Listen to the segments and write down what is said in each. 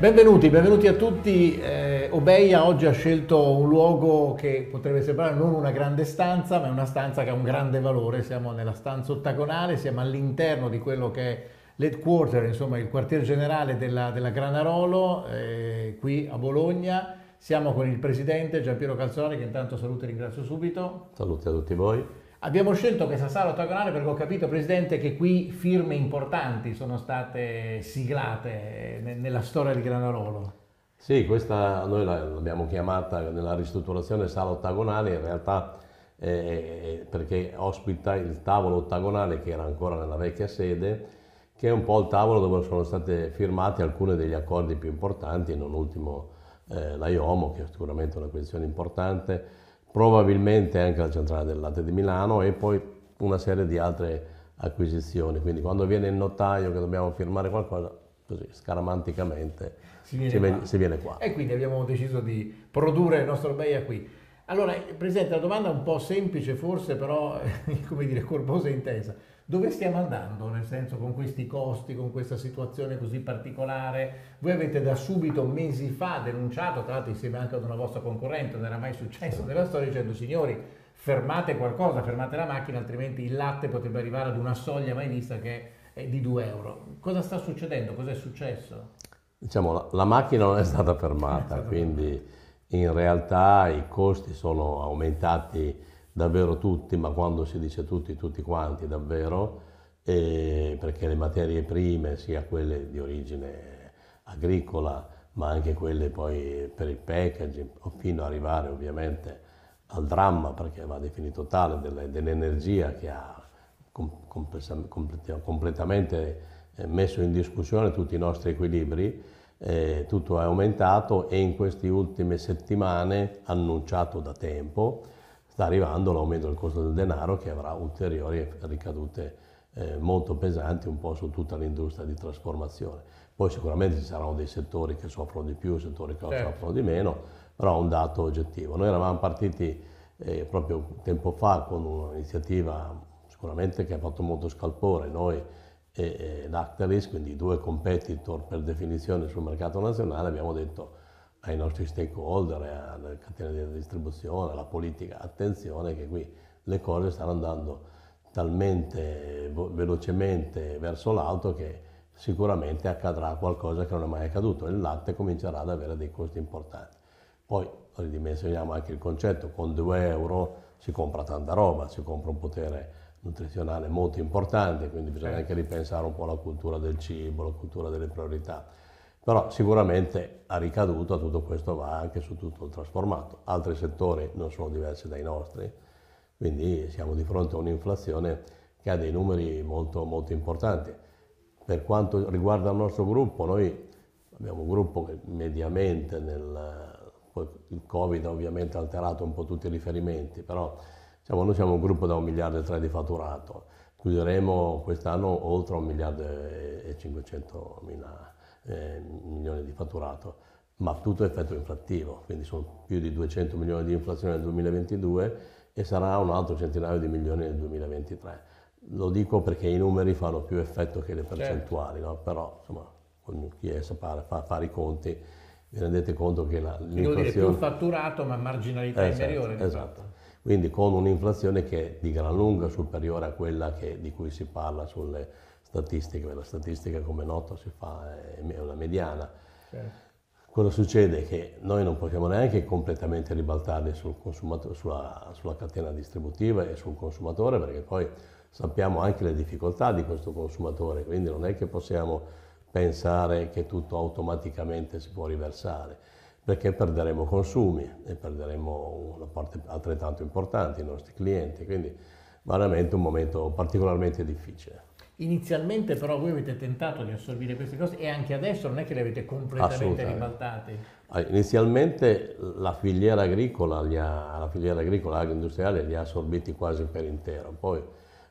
Benvenuti, benvenuti a tutti. Eh, Obeia oggi ha scelto un luogo che potrebbe sembrare non una grande stanza, ma è una stanza che ha un grande valore. Siamo nella stanza ottagonale, siamo all'interno di quello che è l'headquarter, insomma il quartier generale della, della Granarolo, eh, qui a Bologna. Siamo con il presidente Giampiero Piero Calzolari che intanto saluto e ringrazio subito. Saluti a tutti voi. Abbiamo scelto questa sala ottagonale perché ho capito, Presidente, che qui firme importanti sono state siglate eh, nella storia di Granarolo. Sì, questa noi l'abbiamo chiamata nella ristrutturazione sala ottagonale, in realtà eh, eh, perché ospita il tavolo ottagonale che era ancora nella vecchia sede, che è un po' il tavolo dove sono state firmati alcuni degli accordi più importanti, non ultimo eh, l'IOMO, che è sicuramente una questione importante, probabilmente anche la centrale del latte di Milano e poi una serie di altre acquisizioni. Quindi quando viene il notaio che dobbiamo firmare qualcosa, così scaramanticamente si viene, si, viene, si viene, qua. E quindi abbiamo deciso di produrre il nostro Beia qui. Allora, Presidente, la domanda è un po' semplice forse, però come dire, corposa e intensa dove stiamo andando, nel senso con questi costi, con questa situazione così particolare? Voi avete da subito, mesi fa, denunciato, tra l'altro insieme anche ad una vostra concorrente, non era mai successo nella storia, dicendo signori, fermate qualcosa, fermate la macchina, altrimenti il latte potrebbe arrivare ad una soglia mai vista che è di 2 euro. Cosa sta succedendo? Cos'è successo? Diciamo, la, la macchina non è stata fermata, è quindi fermata. in realtà i costi sono aumentati davvero tutti, ma quando si dice tutti, tutti quanti davvero, perché le materie prime, sia quelle di origine agricola, ma anche quelle poi per il packaging, fino ad arrivare ovviamente al dramma, perché va definito tale, dell'energia che ha completamente eh, messo in discussione tutti i nostri equilibri, eh, tutto è aumentato e in queste ultime settimane, annunciato da tempo, sta arrivando l'aumento del costo del denaro che avrà ulteriori ricadute eh, molto pesanti un po' su tutta l'industria di trasformazione. Poi sicuramente ci saranno dei settori che soffrono di più, settori che certo. soffrono di meno, però è un dato oggettivo. Noi eravamo partiti eh, proprio tempo fa con un'iniziativa sicuramente che ha fatto molto scalpore, noi e, e l'Actaris, quindi due competitor per definizione sul mercato nazionale, abbiamo detto ai nostri stakeholder, eh, alle catene di distribuzione, alla politica, attenzione che qui le cose stanno andando talmente velocemente verso l'alto che sicuramente accadrà qualcosa che non è mai accaduto il latte comincerà ad avere dei costi importanti. Poi ridimensioniamo anche il concetto, con 2 euro si compra tanta roba, si compra un potere nutrizionale molto importante, quindi bisogna anche ripensare un po' la cultura del cibo, la cultura delle priorità. Però sicuramente ha ricaduto tutto questo va anche su tutto il trasformato. Altri settori non sono diversi dai nostri, quindi siamo di fronte a un'inflazione che ha dei numeri molto, molto importanti. Per quanto riguarda il nostro gruppo, noi abbiamo un gruppo che mediamente nel, il Covid ha ovviamente alterato un po' tutti i riferimenti, però diciamo, noi siamo un gruppo da 1 miliardo e 3 di fatturato, chiuderemo quest'anno oltre 1 miliardo e 500 mila eh, milioni di fatturato, ma tutto effetto inflattivo, quindi sono più di 200 milioni di inflazione nel 2022 e sarà un altro centinaio di milioni nel 2023. Lo dico perché i numeri fanno più effetto che le certo. percentuali, certo. no? però insomma, con chi è, sapare, fa, fare i conti, vi rendete conto che la, l'inflazione... È più fatturato ma marginalità esatto, inferiore. Diciamo. Esatto. Quindi con un'inflazione che è di gran lunga superiore a quella che, di cui si parla sulle statistiche, la statistica come noto si fa, è una mediana. Certo. Quello succede che noi non possiamo neanche completamente ribaltarli sul sulla, sulla catena distributiva e sul consumatore perché poi sappiamo anche le difficoltà di questo consumatore, quindi non è che possiamo pensare che tutto automaticamente si può riversare, perché perderemo consumi e perderemo una parte altrettanto importante, i nostri clienti, quindi veramente un momento particolarmente difficile. Inizialmente però voi avete tentato di assorbire queste cose e anche adesso non è che le avete completamente ribaltate. Ah, inizialmente la filiera agricola, ha, la filiera agricola agroindustriale li ha assorbiti quasi per intero, poi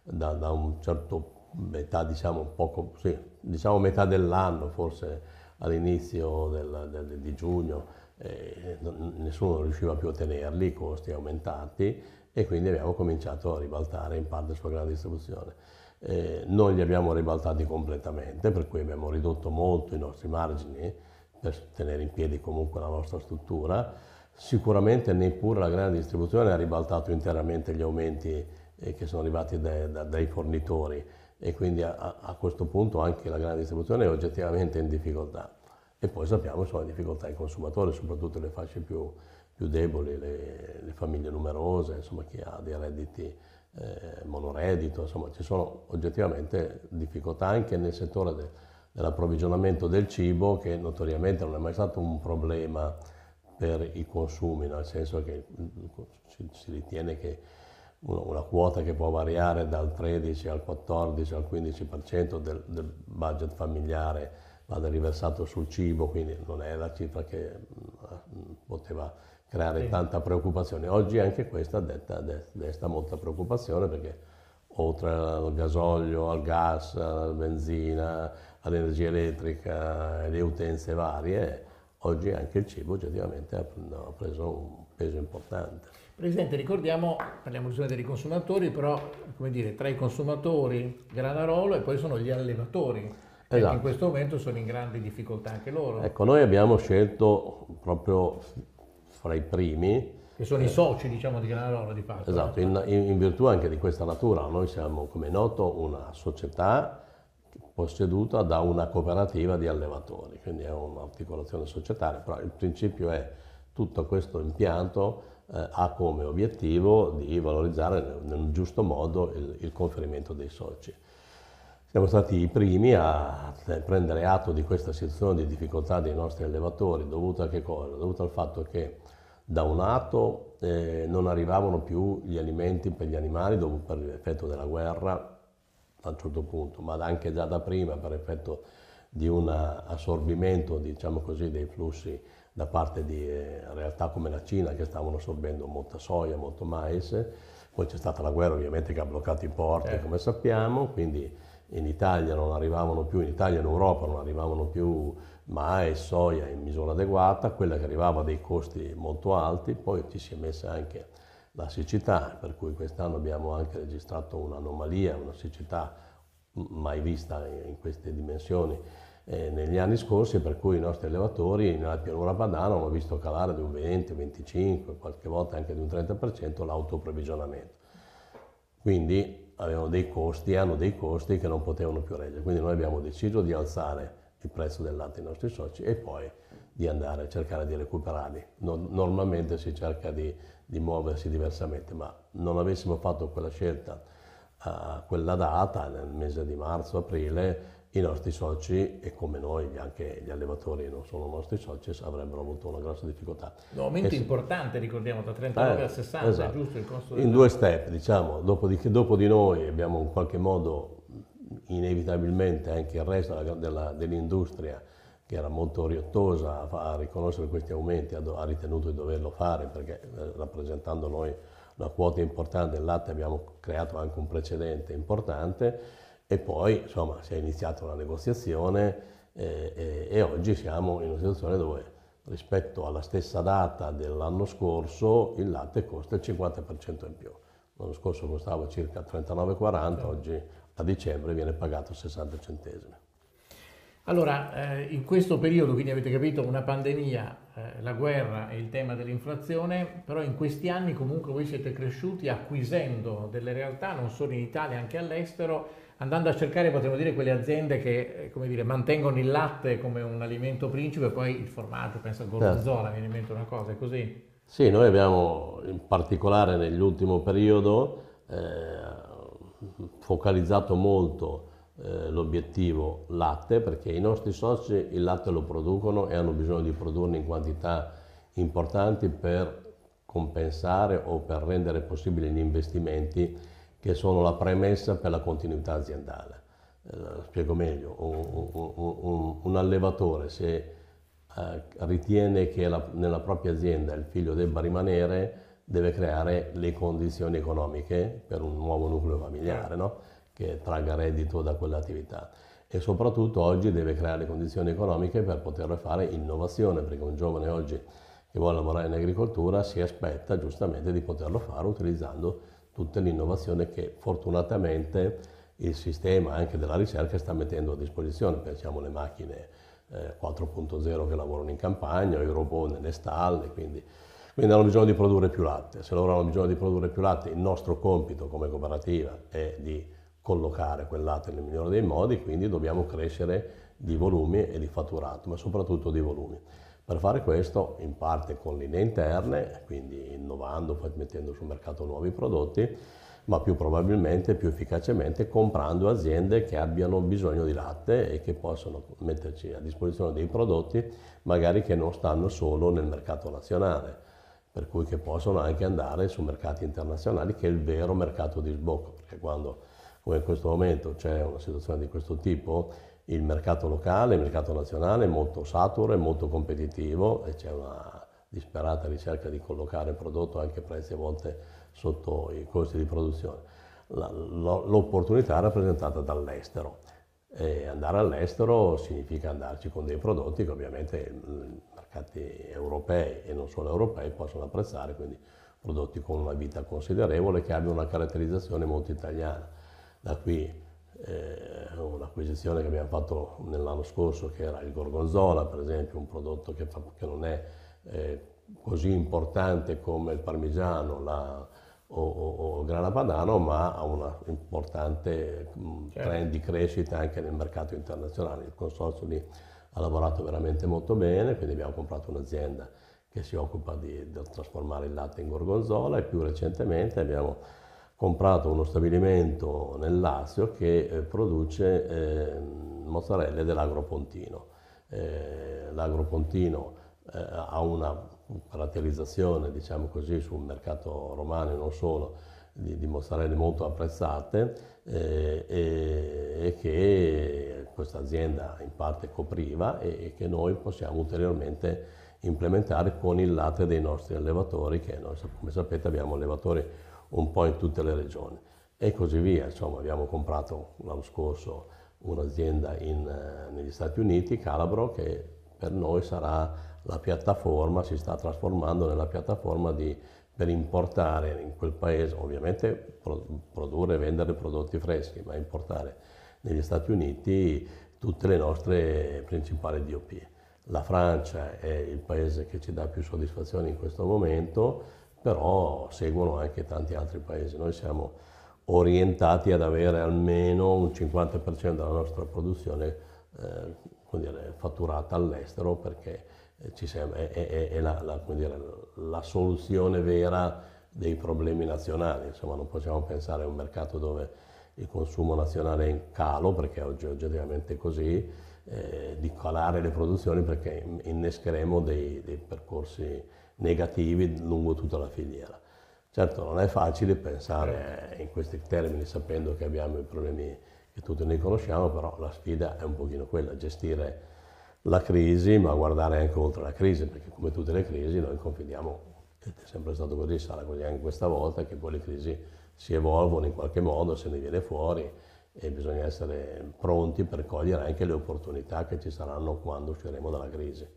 da, da un certo metà, diciamo, poco, sì, diciamo metà dell'anno, forse all'inizio del, del, di giugno, eh, nessuno riusciva più a tenerli, i costi aumentati e quindi abbiamo cominciato a ribaltare in parte sulla grande distribuzione. Eh, non li abbiamo ribaltati completamente, per cui abbiamo ridotto molto i nostri margini per tenere in piedi comunque la nostra struttura. Sicuramente neppure la grande distribuzione ha ribaltato interamente gli aumenti eh, che sono arrivati dai, dai fornitori e quindi a, a, questo punto anche la grande distribuzione è oggettivamente in difficoltà. E poi sappiamo che sono in difficoltà i consumatori, soprattutto le fasce più, più deboli, le, le famiglie numerose, insomma, chi ha dei redditi eh, monoreddito, insomma ci sono oggettivamente difficoltà anche nel settore de, dell'approvvigionamento del cibo che notoriamente non è mai stato un problema per i consumi, nel senso che si, si ritiene che una quota che può variare dal 13 al 14 al 15% del, del budget familiare vada riversato sul cibo, quindi non è la cifra che mm, poteva creare sì. tanta preoccupazione. Oggi anche questa detta, desta molta preoccupazione perché oltre al gasolio, al gas, alla benzina, all'energia elettrica, alle utenze varie, oggi anche il cibo oggettivamente ha preso un peso importante. Presidente, ricordiamo, parliamo sempre dei consumatori, però come dire, tra i consumatori Granarolo e poi sono gli allevatori. Esatto. Che in esatto. questo momento sono in grandi difficoltà anche loro. Ecco, noi abbiamo scelto proprio fra i primi. Che sono eh, i soci diciamo, di Canale di fatto. Esatto, in, in, virtù anche di questa natura. Noi siamo, come è noto, una società posseduta da una cooperativa di allevatori, quindi è un'articolazione societaria, però il principio è tutto questo impianto eh, ha come obiettivo di valorizzare nel, nel giusto modo il, il conferimento dei soci. Siamo stati i primi a prendere atto di questa situazione di difficoltà dei nostri allevatori, dovuta, dovuta al fatto che da un lato eh, non arrivavano più gli alimenti per gli animali dopo, per l'effetto della guerra a un certo punto, ma anche già da prima per effetto di un assorbimento diciamo così, dei flussi da parte di eh, realtà come la Cina che stavano assorbendo molta soia, molto mais, poi c'è stata la guerra ovviamente che ha bloccato i porti eh. come sappiamo, quindi in Italia non arrivavano più, in Italia e in Europa non arrivavano più mais, soia in misura adeguata, quella che arrivava a dei costi molto alti, poi ci si è messa anche la siccità, per cui quest'anno abbiamo anche registrato un'anomalia, una siccità mai vista in queste dimensioni eh, negli anni scorsi, per cui i nostri allevatori nella pianura padana hanno visto calare di un 20, 25, qualche volta anche di un 30% l'autoprovvigionamento. Quindi avevano dei costi hanno dei costi che non potevano più reggere. Quindi noi abbiamo deciso di alzare il prezzo del latte ai nostri soci e poi di andare a cercare di recuperarli. Non, normalmente si cerca di, di, muoversi diversamente, ma non avessimo fatto quella scelta a quella data, nel mese di marzo-aprile, i nostri soci e come noi anche gli allevatori non sono nostri soci avrebbero avuto una grossa difficoltà. Un aumento e importante, ricordiamo, da 39 eh, a 60, esatto. giusto il costo In due step, diciamo, dopo di, dopo di, noi abbiamo in qualche modo inevitabilmente anche il resto della, della, dell'industria che era molto riottosa a, a riconoscere questi aumenti, ha, ha, ritenuto di doverlo fare perché eh, rappresentando noi una quota importante del latte abbiamo creato anche un precedente importante e poi, insomma, si è iniziata la negoziazione e, e, e oggi siamo in una situazione dove rispetto alla stessa data dell'anno scorso il latte costa il 50% in più. L'anno scorso costava circa 39,40, oggi a dicembre viene pagato 60 centesimi. Allora, eh, in questo periodo, quindi avete capito, una pandemia, eh, la guerra e il tema dell'inflazione, però in questi anni comunque voi siete cresciuti acquisendo delle realtà, non solo in Italia, anche all'estero, andando a cercare, potremmo dire, quelle aziende che eh, dire, mantengono il latte come un alimento principe, poi il formaggio, penso al gorgonzola, certo. in mente una cosa, è così? Sì, noi abbiamo in particolare nell'ultimo periodo eh, focalizzato molto eh, l'obiettivo latte perché i nostri soci il latte lo producono e hanno bisogno di produrne in quantità importanti per compensare o per rendere possibili gli investimenti che sono la premessa per la continuità aziendale. Eh, spiego meglio, un, un, un, un allevatore se eh, ritiene che la, nella propria azienda il figlio debba rimanere, deve creare le condizioni economiche per un nuovo nucleo familiare no? che tragga reddito da quell'attività e soprattutto oggi deve creare le condizioni economiche per poter fare innovazione perché un giovane oggi che vuole lavorare in agricoltura si aspetta giustamente di poterlo fare utilizzando tutte le innovazioni che fortunatamente il sistema anche della ricerca sta mettendo a disposizione, pensiamo alle macchine 4.0 eh, che lavorano in campagna, i robot nelle stalle, quindi, quindi, hanno bisogno di produrre più latte. Se loro hanno bisogno di produrre più latte, il nostro compito come cooperativa è di collocare quel latte nel migliore dei modi, quindi dobbiamo crescere di volumi e di fatturato, ma soprattutto di volumi. Per fare questo, in parte con linee interne, quindi innovando, mettendo sul mercato nuovi prodotti, ma più probabilmente, più efficacemente, comprando aziende che abbiano bisogno di latte e che possono metterci a disposizione dei prodotti, magari che non stanno solo nel mercato nazionale, per cui che possono anche andare su mercati internazionali, che è il vero mercato di sbocco, perché quando come in questo momento c'è una situazione di questo tipo, il mercato locale, il mercato nazionale è molto saturo, e molto competitivo e c'è una disperata ricerca di collocare il prodotto anche a prezzi a volte sotto i costi di produzione. l'opportunità è rappresentata dall'estero e andare all'estero significa andarci con dei prodotti che ovviamente i mm, mercati europei e non solo europei possono apprezzare, quindi prodotti con una vita considerevole che abbiano una caratterizzazione molto italiana. Da qui eh, un'acquisizione che abbiamo fatto nell'anno scorso che era il gorgonzola per esempio, un prodotto che, fa, che non è eh, così importante come il parmigiano la, o, o, o grana padano ma ha un importante mh, mm, certo. trend di crescita anche nel mercato internazionale. Il consorzio lì ha lavorato veramente molto bene, quindi abbiamo comprato un'azienda che si occupa di, di trasformare il latte in gorgonzola e più recentemente abbiamo comprato uno stabilimento nel Lazio che eh, produce eh, mozzarelle dell'agropontino. Eh, l'agropontino eh, ha una caratterizzazione, diciamo così, sul mercato romano e non solo, di, di mozzarelle molto apprezzate eh, e, e, che questa azienda in parte copriva e, e, che noi possiamo ulteriormente implementare con il latte dei nostri allevatori, che noi, come sapete abbiamo allevatori un po' in tutte le regioni e così via. Insomma, abbiamo comprato l'anno scorso un'azienda in, eh, negli Stati Uniti, Calabro, che per noi sarà la piattaforma, si sta trasformando nella piattaforma di, per importare in quel paese, ovviamente produrre e vendere prodotti freschi, ma importare negli Stati Uniti tutte le nostre principali DOP. La Francia è il paese che ci dà più soddisfazioni in questo momento, però seguono anche tanti altri paesi. Noi siamo orientati ad avere almeno un 50% della nostra produzione eh, dire, fatturata all'estero perché eh, sembra, è, è, è la, la, dire, la, soluzione vera dei problemi nazionali. Insomma, non possiamo pensare a un mercato dove il consumo nazionale è in calo, perché oggi è oggettivamente così, eh, di calare le produzioni perché innescheremo dei, dei percorsi negativi lungo tutta la filiera. Certo non è facile pensare certo. in questi termini sapendo che abbiamo i problemi che tutti noi conosciamo, però la sfida è un pochino quella, gestire la crisi ma guardare anche oltre la crisi, perché come tutte le crisi noi confidiamo, ed è sempre stato così, sarà così anche questa volta, che poi le crisi si evolvono in qualche modo, se ne viene fuori e bisogna essere pronti per cogliere anche le opportunità che ci saranno quando usciremo dalla crisi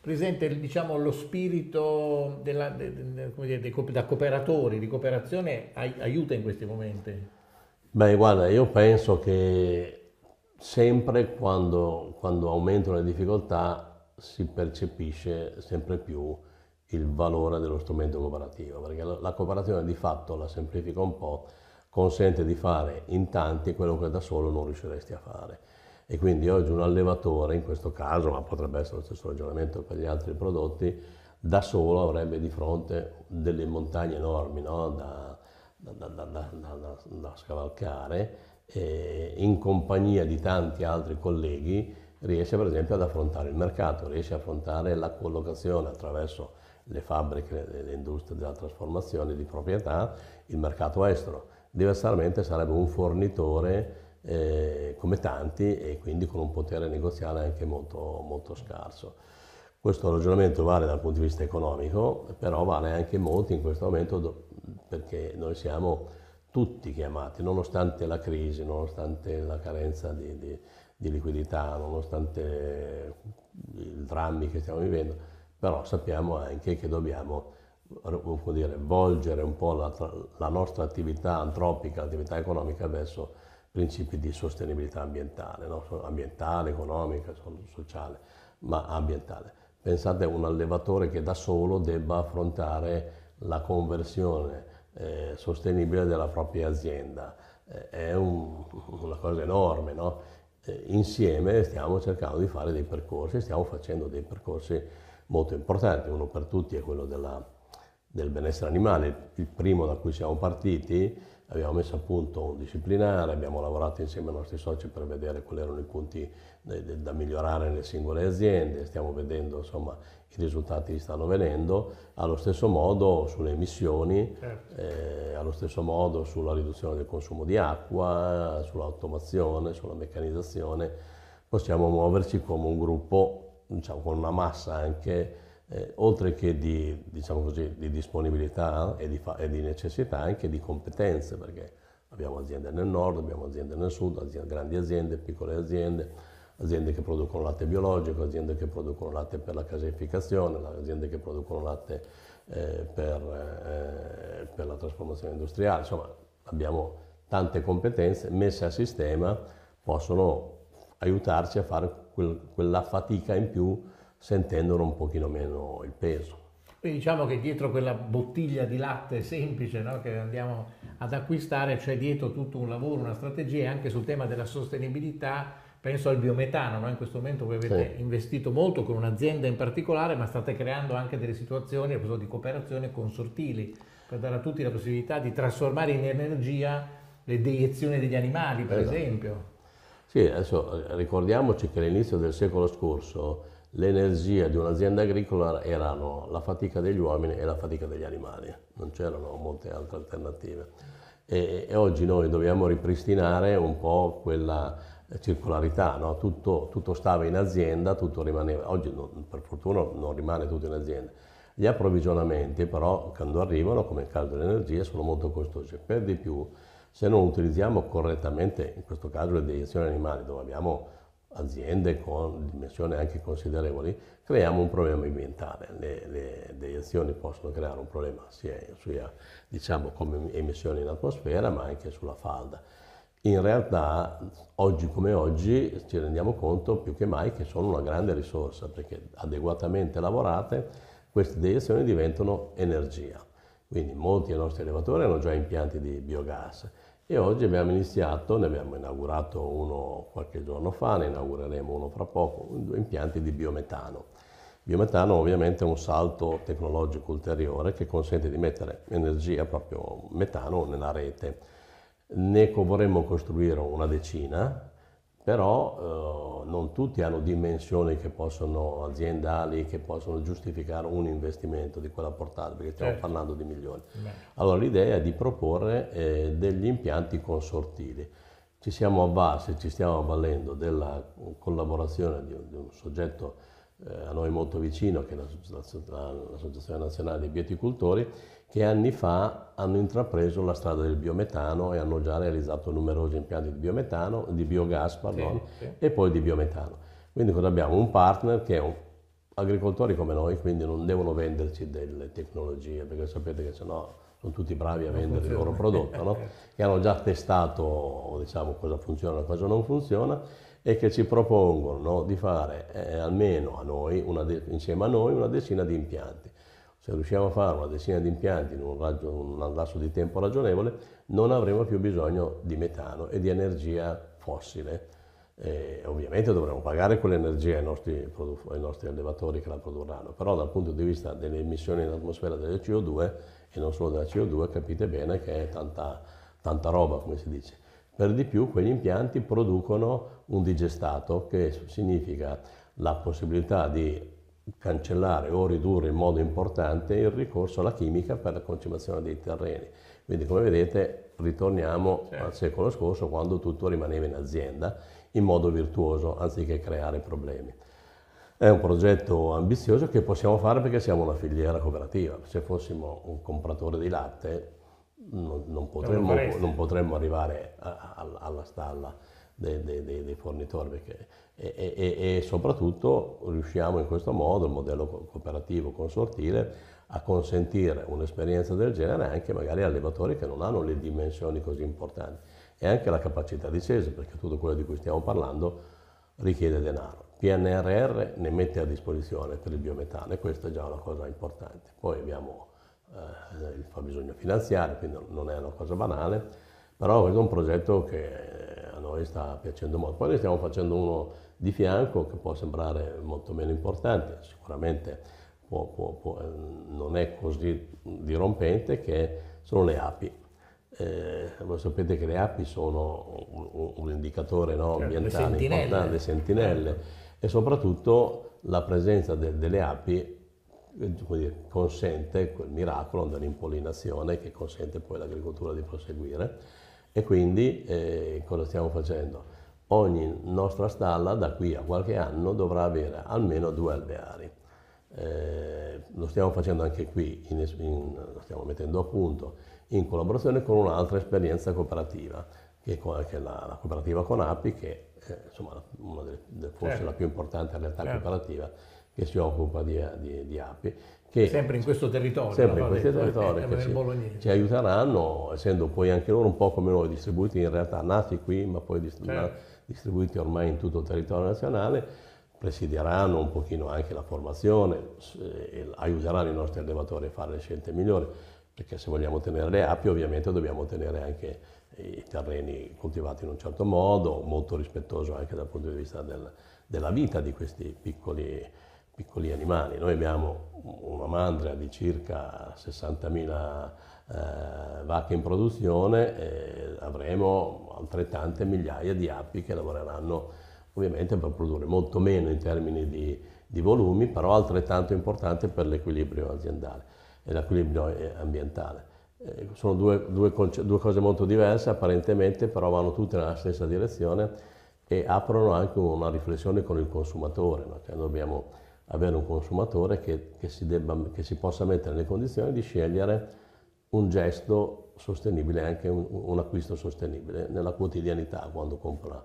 presente diciamo, lo spirito della, de, de, de, da cooperatori, di cooperazione, ai, aiuta in questi momenti? Beh, guarda, io penso che sempre quando, quando aumentano le difficoltà si percepisce sempre più il valore dello strumento cooperativo, perché la, la cooperazione di fatto la semplifica un po', consente di fare in tanti quello che da solo non riusciresti a fare. E quindi oggi un allevatore, in questo caso, ma potrebbe essere lo stesso ragionamento per gli altri prodotti, da solo avrebbe di fronte delle montagne enormi no? da, da, da, da, scavalcare e in compagnia di tanti altri colleghi riesce per esempio ad affrontare il mercato, riesce a affrontare la collocazione attraverso le fabbriche, le industrie della trasformazione di proprietà, il mercato estero. Diversamente sarebbe un fornitore eh, come tanti e quindi con un potere negoziale anche molto, molto scarso. Questo ragionamento vale dal punto di vista economico, però vale anche molto in questo momento do, perché noi siamo tutti chiamati, nonostante la crisi, nonostante la carenza di, di, di liquidità, nonostante i drammi che stiamo vivendo, però sappiamo anche che dobbiamo dire, volgere un po' la, la nostra attività antropica, l'attività economica verso principi di sostenibilità ambientale, no? ambientale, economica, sociale, ma ambientale. Pensate a un allevatore che da solo debba affrontare la conversione eh, sostenibile della propria azienda. Eh, è un, una cosa enorme, no? eh, insieme stiamo cercando di fare dei percorsi, stiamo facendo dei percorsi molto importanti. Uno per tutti è quello della, del benessere animale, il primo da cui siamo partiti, abbiamo messo a punto un disciplinare, abbiamo lavorato insieme ai nostri soci per vedere quali erano i punti da, migliorare nelle singole aziende, stiamo vedendo insomma, i risultati che stanno venendo, allo stesso modo sulle emissioni, certo. eh, allo stesso modo sulla riduzione del consumo di acqua, sull'automazione, sulla meccanizzazione, possiamo muoverci come un gruppo, diciamo, con una massa anche eh, oltre che di, diciamo così, di disponibilità e di, fa- e di, necessità, anche di competenze, perché abbiamo aziende nel nord, abbiamo aziende nel sud, aziende, grandi aziende, piccole aziende, aziende che producono latte biologico, aziende che producono latte per la caseificazione, aziende che producono latte eh, per, eh, per la trasformazione industriale, insomma abbiamo tante competenze messe a sistema possono aiutarci a fare quel, quella fatica in più sentendolo un pochino meno il peso. Quindi diciamo che dietro quella bottiglia di latte semplice no, che andiamo ad acquistare c'è dietro tutto un lavoro, una strategia e anche sul tema della sostenibilità, penso al biometano, no? in questo momento voi avete sì. investito molto con un'azienda in particolare ma state creando anche delle situazioni di cooperazione con sortili per dare a tutti la possibilità di trasformare in energia le deiezioni degli animali per esatto. esempio. Sì, adesso eh, ricordiamoci che all'inizio del secolo scorso l'energia di un'azienda agricola erano la fatica degli uomini e la fatica degli animali, non c'erano molte altre alternative. E, e oggi noi dobbiamo ripristinare un po' quella circolarità, no? tutto, tutto, stava in azienda, tutto rimaneva, oggi non, per fortuna non rimane tutto in azienda. Gli approvvigionamenti però quando arrivano, come il caso dell'energia, sono molto costosi, per di più se non utilizziamo correttamente, in questo caso le deiezioni animali, dove abbiamo aziende con dimensioni anche considerevoli, creiamo un problema ambientale. Le, le deiezioni possono creare un problema sia, sia diciamo, come emissioni in atmosfera, ma anche sulla falda. In realtà, oggi come oggi, ci rendiamo conto più che mai che sono una grande risorsa, perché adeguatamente lavorate queste deiezioni diventano energia. Quindi molti dei nostri elevatori hanno già impianti di biogas e oggi abbiamo iniziato, ne abbiamo inaugurato uno qualche giorno fa, ne inaugureremo uno fra poco, due impianti di biometano. Biometano ovviamente è un salto tecnologico ulteriore che consente di mettere energia, proprio metano, nella rete. Ne ecco, vorremmo costruire una decina, però eh, non tutti hanno dimensioni che possono, aziendali che possono giustificare un investimento di quella portata, perché stiamo certo. parlando di milioni. Beh. Allora l'idea è di proporre eh, degli impianti consortili. Ci siamo avvalsi, ci stiamo avvalendo della collaborazione di, di un soggetto eh, a noi molto vicino, che è l'Associazione Nazionale dei Bieticultori, che anni fa hanno intrapreso la strada del biometano e hanno già realizzato numerosi impianti di biometano, di biogas, pardon, sì, sì. e poi di biometano. Quindi cosa abbiamo un partner che è un agricoltori come noi, quindi non devono venderci delle tecnologie, perché sapete che sennò sono tutti bravi a vendere il loro prodotto, no? che certo. hanno già testato diciamo, cosa funziona e cosa non funziona e che ci propongono no, di fare eh, almeno a noi, una, insieme a noi una decina di impianti se riusciamo a fare una decina di impianti in un, raggio, un lasso di tempo ragionevole, non avremo più bisogno di metano e di energia fossile. E ovviamente dovremo pagare quell'energia ai nostri, ai nostri allevatori che la produrranno, però dal punto di vista delle emissioni in atmosfera delle CO2 e non solo della CO2 capite bene che è tanta, tanta roba, come si dice. Per di più quegli impianti producono un digestato che significa la possibilità di cancellare o ridurre in modo importante il ricorso alla chimica per la concimazione dei terreni. Quindi come vedete ritorniamo certo. al secolo scorso quando tutto rimaneva in azienda in modo virtuoso anziché creare problemi. È un progetto ambizioso che possiamo fare perché siamo una filiera cooperativa. Se fossimo un compratore di latte non, non, potremmo, non potremmo, arrivare a, a, alla stalla dei, dei, dei, fornitori perché e, e, e, soprattutto riusciamo in questo modo, il modello cooperativo consortile, a consentire un'esperienza del genere anche magari a allevatori che non hanno le dimensioni così importanti e anche la capacità di cese, perché tutto quello di cui stiamo parlando richiede denaro. PNRR ne mette a disposizione per il biometano e questa è già una cosa importante. Poi abbiamo eh, il fabbisogno finanziario, quindi non è una cosa banale, però questo è un progetto che eh, a noi sta piacendo molto. Poi ne stiamo facendo uno di fianco, che può sembrare molto meno importante, sicuramente può, può, può, eh, non è così dirompente, che sono le api. Eh, voi sapete che le api sono un, un indicatore no, certo, ambientale le importante, le sentinelle, e soprattutto la presenza de, delle api eh, consente quel miracolo dell'impollinazione che consente poi l'agricoltura di proseguire. E quindi eh, cosa stiamo facendo? ogni nostra stalla da qui a qualche anno dovrà avere almeno due alveari. Eh, lo stiamo facendo anche qui, in, in, lo stiamo mettendo a punto in collaborazione con un'altra esperienza cooperativa, che è la, la cooperativa Conapi, che è insomma, una delle, forse certo. la più importante realtà certo. cooperativa che si occupa di, di, di api. Che, sempre in questo territorio. Sempre in questo eh, territori, che ci, ci, aiuteranno, essendo poi anche loro un po' come noi distribuiti in realtà, nati qui ma poi distribuiti. Certo distribuiti ormai in tutto il territorio nazionale, presideranno un pochino anche la formazione, eh, aiuteranno i nostri allevatori a fare le scelte migliori, perché se vogliamo tenere le api ovviamente dobbiamo tenere anche i terreni coltivati in un certo modo, molto rispettoso anche dal punto di vista del, della vita di questi piccoli, piccoli, animali. Noi abbiamo una mandria di circa 60.000 eh, vacche in produzione eh, avremo altrettante migliaia di api che lavoreranno ovviamente per produrre molto meno in termini di, di volumi, però altrettanto importante per l'equilibrio aziendale e l'equilibrio eh, ambientale. Eh, sono due, due, due cose molto diverse apparentemente, però vanno tutte nella stessa direzione e aprono anche una riflessione con il consumatore. No? Cioè dobbiamo avere un consumatore che, che, si debba, che, si possa mettere nelle condizioni di scegliere un gesto sostenibile, anche un, un acquisto sostenibile nella quotidianità quando compra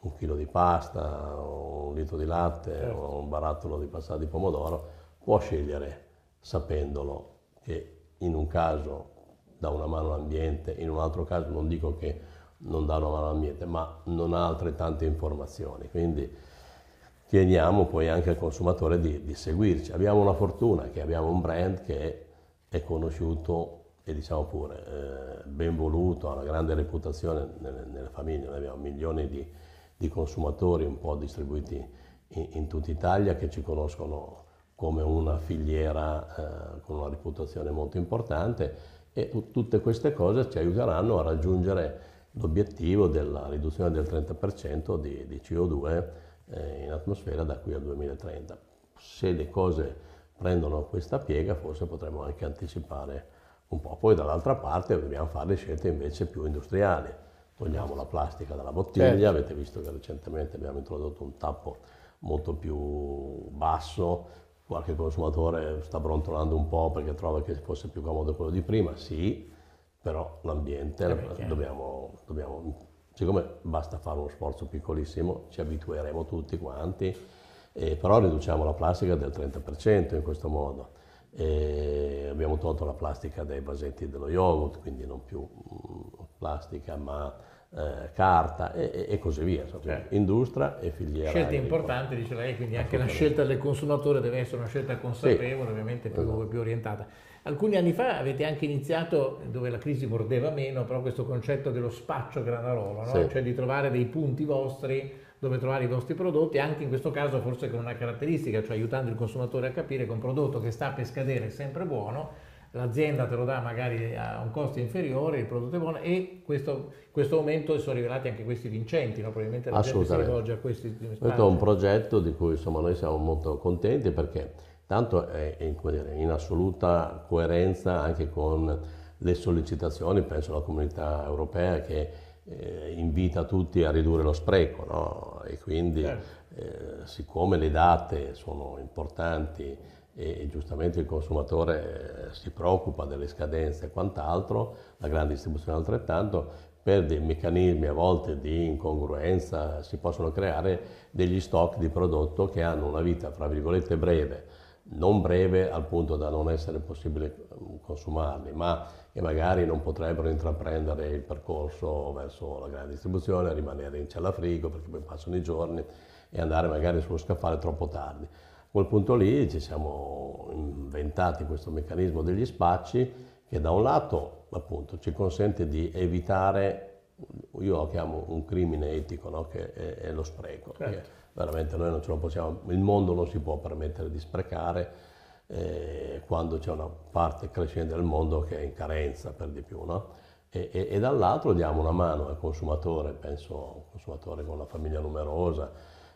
un chilo di pasta, un litro di latte certo. o un barattolo di passata di pomodoro, può scegliere sapendolo che in un caso dà una mano all'ambiente, in un altro caso non dico che non dà una mano all'ambiente, ma non ha altrettante informazioni. Quindi chiediamo poi anche al consumatore di, di seguirci. Abbiamo una fortuna che abbiamo un brand che è conosciuto e diciamo pure eh, ben voluto, ha una grande reputazione nelle, nelle famiglie, noi abbiamo milioni di, di consumatori un po' distribuiti in, in, tutta Italia che ci conoscono come una filiera eh, con una reputazione molto importante e t- tutte queste cose ci aiuteranno a raggiungere l'obiettivo della riduzione del 30% di, di CO2 eh, in atmosfera da qui al 2030. Se le cose prendono questa piega forse potremmo anche anticipare un po' poi dall'altra parte dobbiamo fare scelte invece più industriali. Togliamo la plastica dalla bottiglia, certo. avete visto che recentemente abbiamo introdotto un tappo molto più basso, qualche consumatore sta brontolando un po' perché trova che fosse più comodo quello di prima, sì, però l'ambiente eh dobbiamo, dobbiamo, siccome basta fare uno sforzo piccolissimo, ci abitueremo tutti quanti, eh, però riduciamo la plastica del 30% in questo modo. E abbiamo tolto la plastica dai vasetti dello yogurt, quindi non più mm, plastica ma eh, carta e, e, così via. Certo. Industria e filiera. Scelta importante, dice lei, quindi anche la scelta del consumatore deve essere una scelta consapevole, sì. ovviamente più, esatto. più, orientata. Alcuni anni fa avete anche iniziato, dove la crisi mordeva meno, però questo concetto dello spaccio granarolo, no? sì. cioè di trovare dei punti vostri dove trovare i vostri prodotti, anche in questo caso forse con una caratteristica, cioè aiutando il consumatore a capire che un prodotto che sta per scadere è sempre buono, l'azienda te lo dà magari a un costo inferiore, il prodotto è buono e questo, questo aumento sono rivelati anche questi vincenti, no? probabilmente la gente si rivolge a questi. Questo è un progetto di cui insomma, noi siamo molto contenti perché tanto è in, dire, in assoluta coerenza anche con le sollecitazioni, penso alla comunità europea che eh, invita tutti a ridurre lo spreco no? e quindi certo. eh, siccome le date sono importanti e, e giustamente il consumatore eh, si preoccupa delle scadenze e quant'altro, la grande distribuzione altrettanto, per dei meccanismi a volte di incongruenza si possono creare degli stock di prodotto che hanno una vita, fra virgolette, breve non breve al punto da non essere possibile mm, consumarli, ma che magari non potrebbero intraprendere il percorso verso la grande distribuzione, rimanere in cella frigo perché poi passano i giorni e andare magari sullo scaffale troppo tardi. A quel punto lì ci siamo inventati questo meccanismo degli spacci che da un lato appunto ci consente di evitare, io lo chiamo un crimine etico, no? che è, è lo spreco. Certo veramente noi non ce lo possiamo, il mondo non si può permettere di sprecare eh, quando c'è una parte crescente del mondo che è in carenza per di più. No? E, e, e, dall'altro diamo una mano al consumatore, penso a un consumatore con una famiglia numerosa,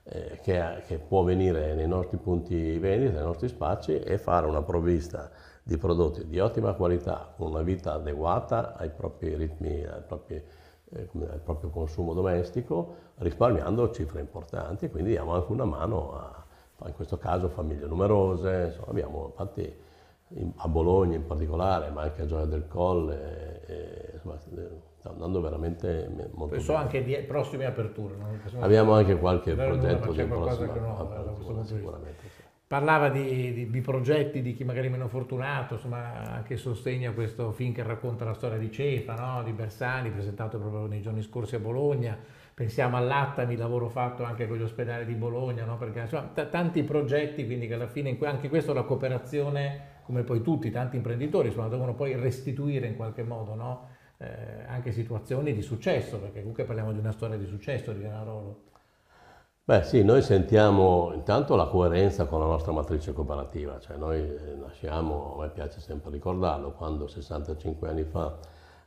eh, che, che, può venire nei nostri punti vendita, nei nostri spazi e fare una provvista di prodotti di ottima qualità, con una vita adeguata ai propri ritmi, ai propri, eh, al proprio consumo domestico risparmiando cifre importanti e quindi diamo anche una mano a, in questo caso, famiglie numerose, insomma, abbiamo infatti a Bologna in particolare, ma anche a Gioia del Colle, e, insomma, sta andando veramente molto Penso bene. anche di prossime aperture. Abbiamo anche qualche progetto di prossima no, apertura, sicuramente. Sì. Parlava di, di, di, progetti di chi magari è meno fortunato, insomma anche sostegno a questo film che racconta la storia di Cefa, no? di Bersani, presentato proprio nei giorni scorsi a Bologna pensiamo all'Attami, lavoro fatto anche con gli ospedali di Bologna, no? perché insomma, t- tanti progetti, quindi che alla fine anche questo la cooperazione, come poi tutti, tanti imprenditori, insomma, devono poi restituire in qualche modo no? eh, anche situazioni di successo, perché comunque parliamo di una storia di successo di Granarolo. Beh sì, noi sentiamo intanto la coerenza con la nostra matrice cooperativa, cioè noi eh, nasciamo, a me piace sempre ricordarlo, quando 65 anni fa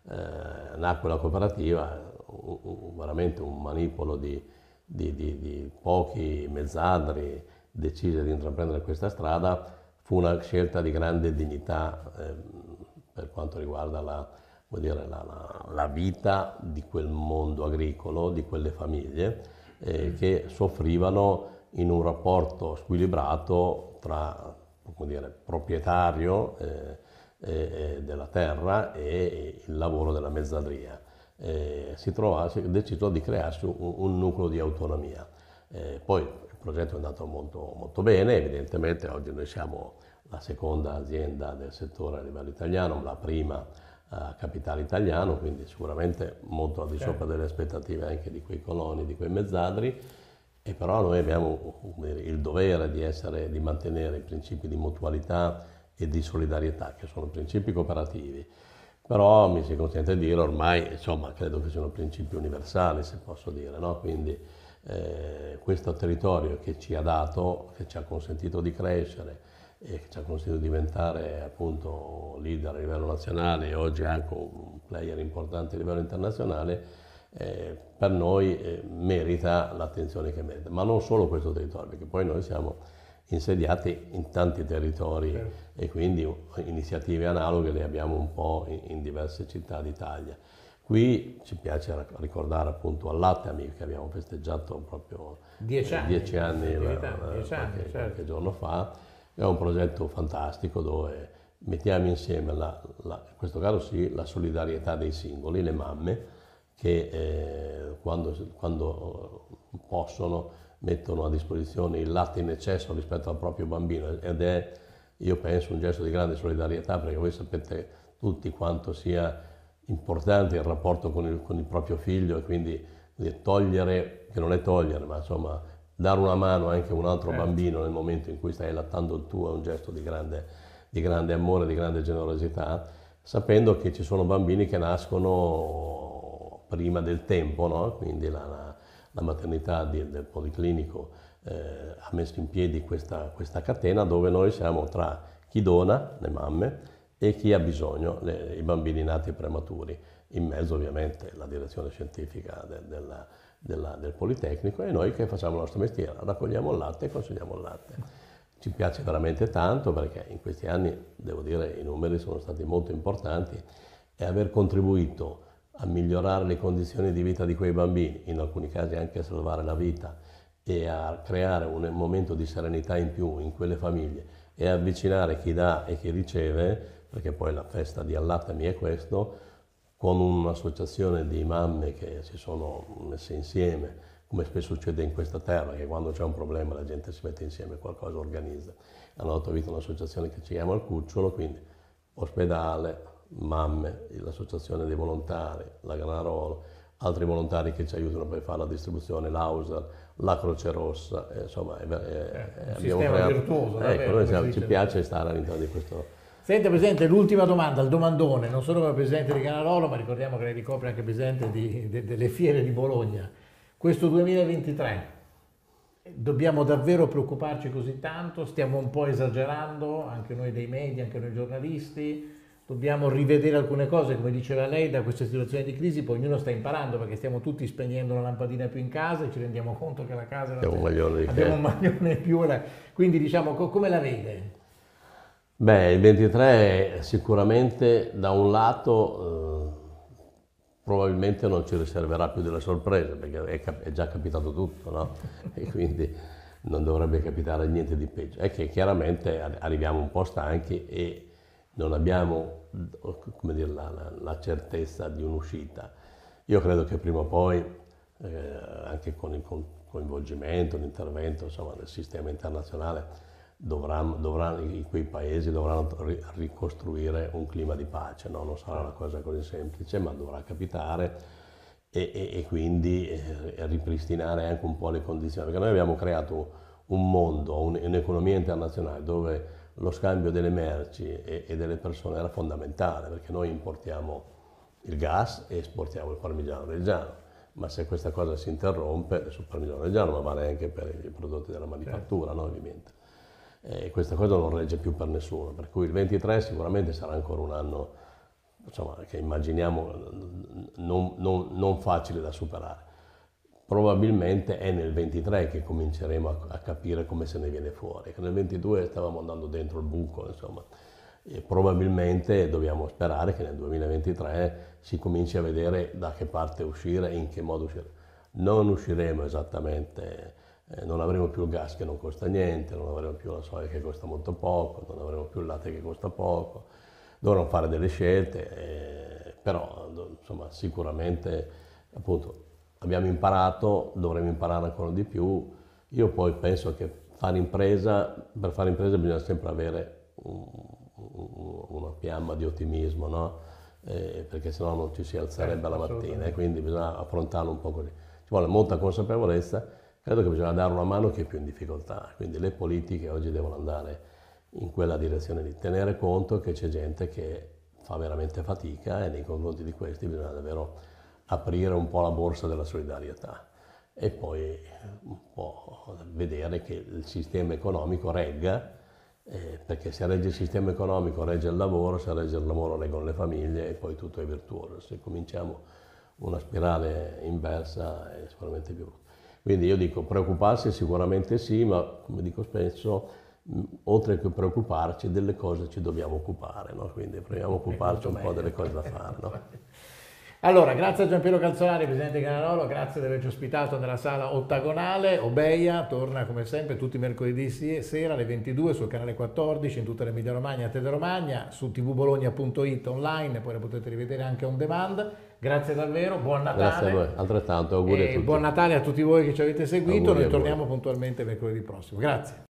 eh, nacque la cooperativa, un, un, veramente un manipolo di, di, di, di pochi mezzadri decise di intraprendere questa strada, fu una scelta di grande dignità eh, per quanto riguarda la, dire, la, la, la, vita di quel mondo agricolo, di quelle famiglie eh, mm. che soffrivano in un rapporto squilibrato tra dire, proprietario, eh, eh, eh, della terra e il lavoro della mezzadria. Eh, si, trova, si è deciso di crearsi un, un nucleo di autonomia. Eh, poi il progetto è andato molto, molto bene, evidentemente oggi noi siamo la seconda azienda del settore a livello italiano, la prima a capitale italiano, quindi sicuramente molto al di sopra certo. delle aspettative anche di quei coloni, di quei mezzadri, e però noi abbiamo il dovere di, essere, di mantenere i principi di mutualità, e di solidarietà, che sono principi cooperativi. Però mi si consente di dire, ormai insomma, credo che siano principi universali, se posso dire, no? quindi eh, questo territorio che ci ha dato, che ci ha consentito di crescere e che ci ha consentito di diventare appunto leader a livello nazionale e oggi anche un player importante a livello internazionale, eh, per noi eh, merita l'attenzione che merita, ma non solo questo territorio, perché poi noi siamo insediate in tanti territori certo. e quindi iniziative analoghe le abbiamo un po' in, diverse città d'Italia. Qui ci piace ricordare appunto all'Atami che abbiamo festeggiato proprio dieci eh, anni, dieci anni, la, eh, eh, dieci anni certo. qualche, giorno fa, è un progetto fantastico dove mettiamo insieme, la, la, in questo caso sì, la solidarietà dei singoli, le mamme, che eh, quando, quando possono mettono a disposizione il latte in eccesso rispetto al proprio bambino ed è, io penso, un gesto di grande solidarietà perché voi sapete tutti quanto sia importante il rapporto con il, con il proprio figlio e quindi togliere, che non è togliere, ma insomma dare una mano anche a un altro certo. bambino nel momento in cui stai allattando il tuo è un gesto di grande, di grande amore, di grande generosità, sapendo che ci sono bambini che nascono prima del tempo, no? quindi la, la maternità di, del Policlinico eh, ha messo in piedi questa, questa, catena dove noi siamo tra chi dona, le mamme, e chi ha bisogno, le, i bambini nati prematuri. In mezzo ovviamente la direzione scientifica de, della, della, del Politecnico e noi che facciamo il nostro mestiere, raccogliamo il latte e consegniamo il latte. Ci piace veramente tanto perché in questi anni, devo dire, i numeri sono stati molto importanti e aver contribuito a migliorare le condizioni di vita di quei bambini, in alcuni casi anche a salvare la vita e a creare un momento di serenità in più in quelle famiglie e avvicinare chi dà e chi riceve, perché poi la festa di Allatami è questo, con un'associazione di mamme che si sono messe insieme, come spesso succede in questa terra, che quando c'è un problema la gente si mette insieme, qualcosa organizza. Hanno dato vita un'associazione che si chiama Il Cucciolo, quindi ospedale, mamme, l'associazione dei volontari, la Granarolo, altri volontari che ci aiutano per fare la distribuzione, l'Ausar, la Croce Rossa, eh, insomma è, è, eh, abbiamo creato... virtuoso, davvero, ecco, noi siamo, ci piace stare all'interno di questo... Senta Presidente, l'ultima domanda, il domandone, non solo come Presidente di Canarolo, ma ricordiamo che lei ricopre anche Presidente di, de, delle fiere di Bologna. Questo 2023, dobbiamo davvero preoccuparci così tanto? Stiamo un po' esagerando, anche noi dei media, anche noi giornalisti? dobbiamo rivedere alcune cose, come diceva lei, da questa situazione di crisi, poi ognuno sta imparando perché stiamo tutti spegnendo la lampadina più in casa e ci rendiamo conto che la casa è un maglione di abbiamo un maglione in più. Quindi diciamo, come la vede? Beh, il 23 sicuramente da un lato eh, probabilmente non ci riserverà più delle sorprese perché è, cap- è già capitato tutto, no? e quindi non dovrebbe capitare niente di peggio. È che chiaramente arriviamo un po' stanchi e non abbiamo dire, la, la, la, certezza di un'uscita. Io credo che prima o poi, eh, anche con il coinvolgimento, l'intervento insomma, del sistema internazionale, dovranno, dovranno, quei paesi dovranno ricostruire un clima di pace. No? Non sarà una cosa così semplice, ma dovrà capitare. E, e, e quindi eh, ripristinare anche un po' le condizioni, perché noi abbiamo creato un mondo, un, un'economia internazionale dove lo scambio delle merci e, e delle persone era fondamentale perché noi importiamo il gas e esportiamo il parmigiano reggiano ma se questa cosa si interrompe il parmigiano reggiano, ma vale anche per i prodotti della manifattura, no, ovviamente. E questa cosa non regge più per nessuno, per cui il 23 sicuramente sarà ancora un anno insomma, che immaginiamo non, non, non facile da superare probabilmente è nel 23 che cominceremo a, a, capire come se ne viene fuori, nel 22 stavamo andando dentro il buco, insomma, e probabilmente dobbiamo sperare che nel 2023 si cominci a vedere da che parte uscire e in che modo uscire. Non usciremo esattamente, eh, non avremo più il gas che non costa niente, non avremo più la soia che costa molto poco, non avremo più il latte che costa poco, dovremo fare delle scelte, eh, però insomma, sicuramente appunto abbiamo imparato, dovremmo imparare ancora di più. Io poi penso che fare impresa, per fare impresa bisogna sempre avere un, un, una fiamma di ottimismo, no? eh, perché sennò non ci si alzerebbe eh, alla mattina eh, e quindi bisogna affrontarlo un po' così. Ci vuole molta consapevolezza, credo che bisogna dare una mano a chi è più in difficoltà, quindi le politiche oggi devono andare in quella direzione di tenere conto che c'è gente che fa veramente fatica e nei confronti di questi bisogna davvero aprire un po' la borsa della solidarietà e poi un po' vedere che il sistema economico regga, eh, perché se regge il sistema economico regge il lavoro, se regge il lavoro reggono le famiglie e poi tutto è virtuoso. Se cominciamo una spirale inversa è sicuramente più brutta. Quindi io dico preoccuparsi sicuramente sì, ma come dico spesso, mh, oltre che preoccuparci delle cose ci dobbiamo occupare, no? quindi proviamo a occuparci un po' delle cose da fare. No? Allora, grazie a Giampiero Calzolari, Presidente Canarolo, grazie di averci ospitato nella sala ottagonale. Obeia torna come sempre tutti i mercoledì sera alle 22 sul canale 14, in tutta l'Emilia Romagna e Tele Romagna, su tvbologna.it online, poi la potete rivedere anche on demand. Grazie davvero, buon Natale. Grazie a voi, altrettanto, auguri a tutti. Buon Natale a tutti voi che ci avete seguito, noi torniamo puntualmente mercoledì prossimo. Grazie.